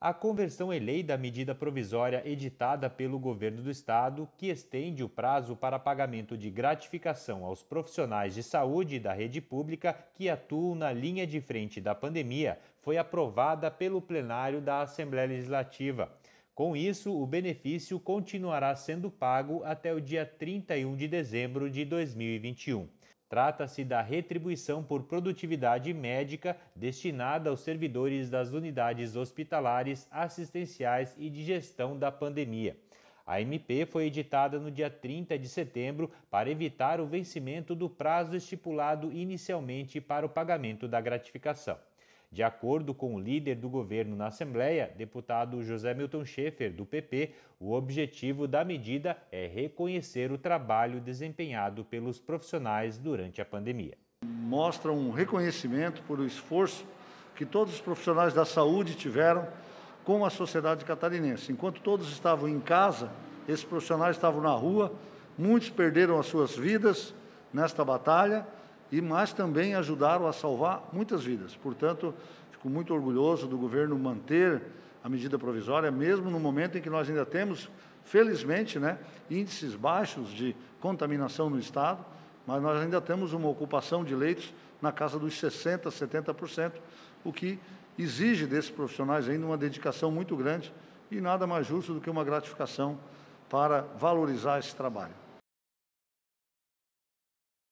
A conversão em é lei da medida provisória editada pelo governo do estado, que estende o prazo para pagamento de gratificação aos profissionais de saúde da rede pública que atuam na linha de frente da pandemia, foi aprovada pelo plenário da Assembleia Legislativa. Com isso, o benefício continuará sendo pago até o dia 31 de dezembro de 2021. Trata-se da retribuição por produtividade médica destinada aos servidores das unidades hospitalares, assistenciais e de gestão da pandemia. A MP foi editada no dia 30 de setembro para evitar o vencimento do prazo estipulado inicialmente para o pagamento da gratificação. De acordo com o líder do governo na Assembleia, deputado José Milton Schaefer, do PP, o objetivo da medida é reconhecer o trabalho desempenhado pelos profissionais durante a pandemia. Mostra um reconhecimento pelo esforço que todos os profissionais da saúde tiveram com a sociedade catarinense. Enquanto todos estavam em casa, esses profissionais estavam na rua, muitos perderam as suas vidas nesta batalha e mas também ajudaram a salvar muitas vidas. Portanto, fico muito orgulhoso do governo manter a medida provisória, mesmo no momento em que nós ainda temos, felizmente, né, índices baixos de contaminação no Estado, mas nós ainda temos uma ocupação de leitos na casa dos 60%, 70%, o que exige desses profissionais ainda uma dedicação muito grande e nada mais justo do que uma gratificação para valorizar esse trabalho.